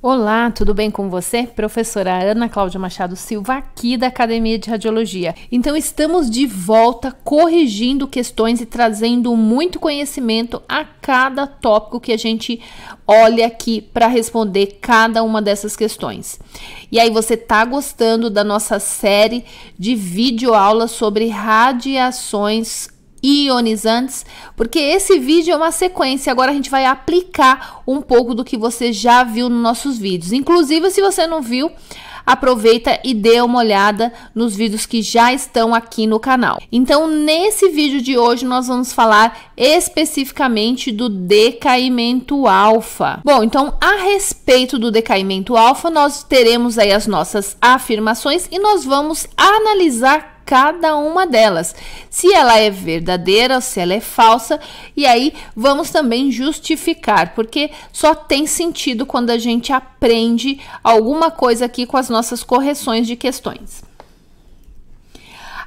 Olá, tudo bem com você? Professora Ana Cláudia Machado Silva, aqui da Academia de Radiologia. Então, estamos de volta corrigindo questões e trazendo muito conhecimento a cada tópico que a gente olha aqui para responder cada uma dessas questões. E aí, você está gostando da nossa série de videoaulas sobre radiações ionizantes, porque esse vídeo é uma sequência. Agora a gente vai aplicar um pouco do que você já viu nos nossos vídeos. Inclusive, se você não viu, aproveita e dê uma olhada nos vídeos que já estão aqui no canal. Então, nesse vídeo de hoje, nós vamos falar especificamente do decaimento alfa. Bom, então, a respeito do decaimento alfa, nós teremos aí as nossas afirmações e nós vamos analisar cada uma delas, se ela é verdadeira ou se ela é falsa, e aí vamos também justificar, porque só tem sentido quando a gente aprende alguma coisa aqui com as nossas correções de questões.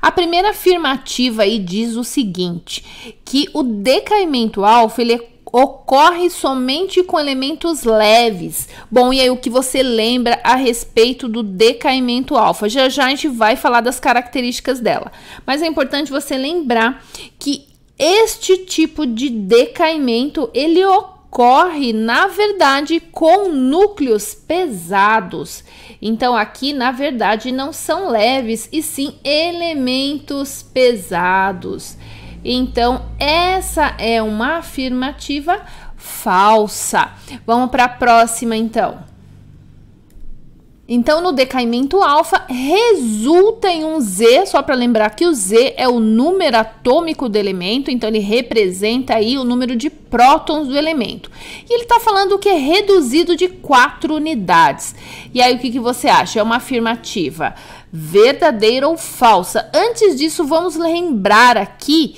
A primeira afirmativa aí diz o seguinte, que o decaimento alfa ele é ocorre somente com elementos leves. Bom, e aí o que você lembra a respeito do decaimento alfa? Já já a gente vai falar das características dela, mas é importante você lembrar que este tipo de decaimento ele ocorre, na verdade, com núcleos pesados. Então aqui, na verdade, não são leves e sim elementos pesados. Então, essa é uma afirmativa falsa. Vamos para a próxima, então. Então, no decaimento alfa, resulta em um Z, só para lembrar que o Z é o número atômico do elemento, então ele representa aí o número de prótons do elemento. E ele está falando que é reduzido de 4 unidades. E aí, o que, que você acha? É uma afirmativa verdadeira ou falsa? Antes disso, vamos lembrar aqui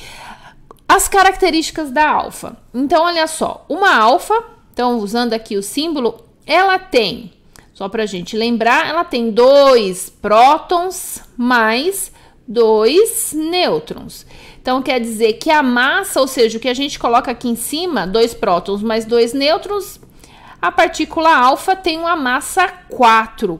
as características da alfa. Então, olha só, uma alfa, então usando aqui o símbolo, ela tem, só para a gente lembrar, ela tem dois prótons mais dois nêutrons. Então, quer dizer que a massa, ou seja, o que a gente coloca aqui em cima, dois prótons mais dois nêutrons, a partícula alfa tem uma massa 4.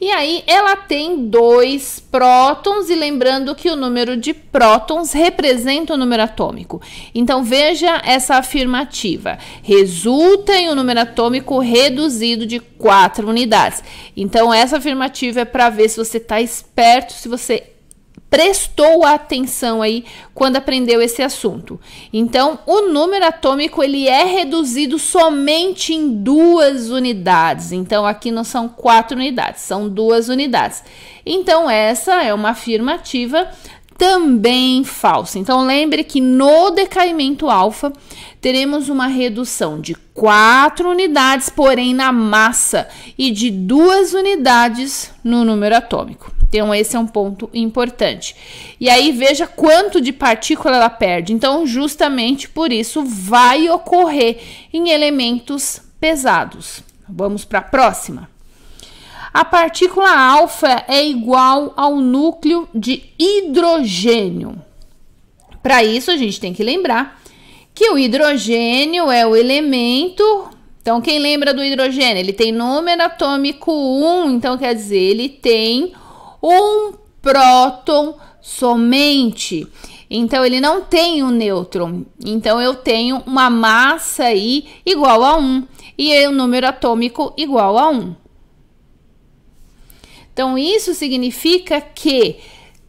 E aí ela tem dois prótons, e lembrando que o número de prótons representa o número atômico. Então veja essa afirmativa. Resulta em um número atômico reduzido de 4 unidades. Então essa afirmativa é para ver se você está esperto, se você prestou atenção aí quando aprendeu esse assunto. Então, o número atômico ele é reduzido somente em duas unidades. Então, aqui não são quatro unidades, são duas unidades. Então, essa é uma afirmativa também falsa. Então, lembre que no decaimento alfa teremos uma redução de quatro unidades, porém na massa, e de duas unidades no número atômico. Então, esse é um ponto importante. E aí, veja quanto de partícula ela perde. Então, justamente por isso, vai ocorrer em elementos pesados. Vamos para a próxima. A partícula alfa é igual ao núcleo de hidrogênio. Para isso, a gente tem que lembrar que o hidrogênio é o elemento então, quem lembra do hidrogênio? Ele tem número atômico 1, então quer dizer, ele tem um próton somente. Então ele não tem um nêutron. Então eu tenho uma massa aí igual a 1 e o um número atômico igual a 1. Então isso significa que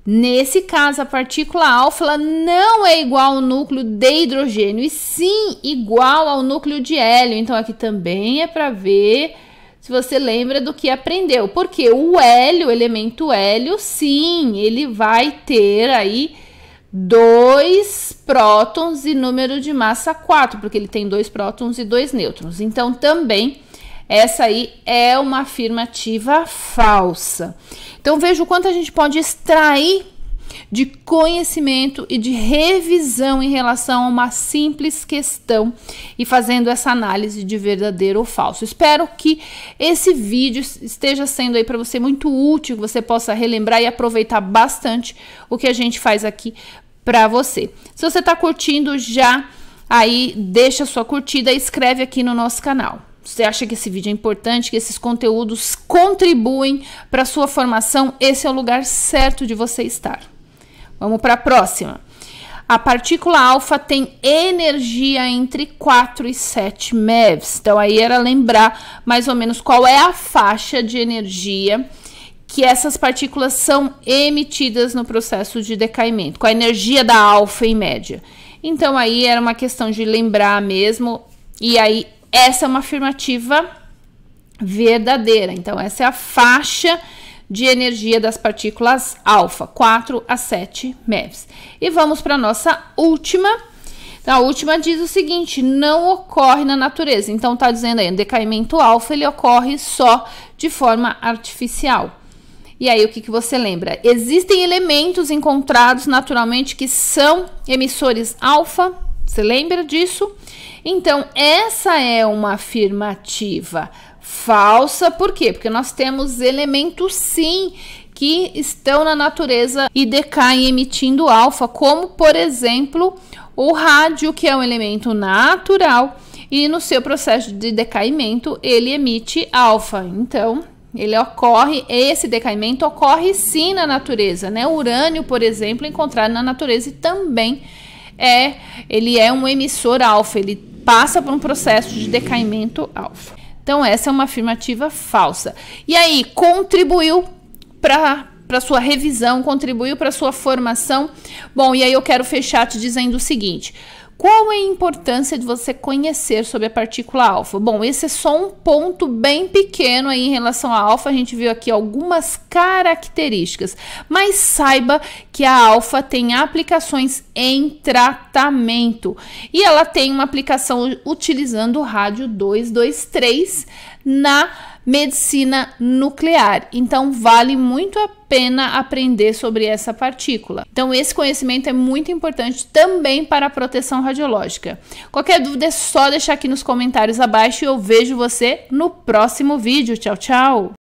Nesse caso, a partícula alfa não é igual ao núcleo de hidrogênio, e sim igual ao núcleo de hélio. Então, aqui também é para ver se você lembra do que aprendeu. Porque o hélio, o elemento hélio, sim, ele vai ter aí dois prótons e número de massa 4, porque ele tem dois prótons e dois nêutrons. Então, também essa aí é uma afirmativa falsa. Então, veja o quanto a gente pode extrair de conhecimento e de revisão em relação a uma simples questão e fazendo essa análise de verdadeiro ou falso. Espero que esse vídeo esteja sendo aí para você muito útil, que você possa relembrar e aproveitar bastante o que a gente faz aqui para você. Se você está curtindo já, aí deixa sua curtida e escreve aqui no nosso canal você acha que esse vídeo é importante, que esses conteúdos contribuem para a sua formação, esse é o lugar certo de você estar. Vamos para a próxima. A partícula alfa tem energia entre 4 e 7 MeV. Então, aí era lembrar mais ou menos qual é a faixa de energia que essas partículas são emitidas no processo de decaimento, com a energia da alfa em média. Então, aí era uma questão de lembrar mesmo. E aí, essa é uma afirmativa verdadeira. Então, essa é a faixa de energia das partículas alfa, 4 a 7 MeV. E vamos para a nossa última. a última diz o seguinte: não ocorre na natureza. Então, está dizendo aí, o decaimento alfa ele ocorre só de forma artificial. E aí, o que, que você lembra? Existem elementos encontrados naturalmente que são emissores alfa. Você lembra disso? Então, essa é uma afirmativa falsa, por quê? Porque nós temos elementos sim que estão na natureza e decaem emitindo alfa, como por exemplo o rádio, que é um elemento natural e no seu processo de decaimento ele emite alfa. Então, ele ocorre, esse decaimento ocorre sim na natureza, né? O urânio, por exemplo, encontrado na natureza e também é, ele é um emissor alfa, ele passa por um processo de decaimento alfa. Então, essa é uma afirmativa falsa. E aí, contribuiu para para sua revisão, contribuiu para sua formação. Bom, e aí eu quero fechar te dizendo o seguinte: qual é a importância de você conhecer sobre a partícula alfa? Bom, esse é só um ponto bem pequeno aí em relação à alfa. A gente viu aqui algumas características, mas saiba que a alfa tem aplicações em tratamento e ela tem uma aplicação utilizando o rádio 223 na medicina nuclear. Então, vale muito a pena aprender sobre essa partícula. Então, esse conhecimento é muito importante também para a proteção radiológica. Qualquer dúvida é só deixar aqui nos comentários abaixo e eu vejo você no próximo vídeo. Tchau, tchau!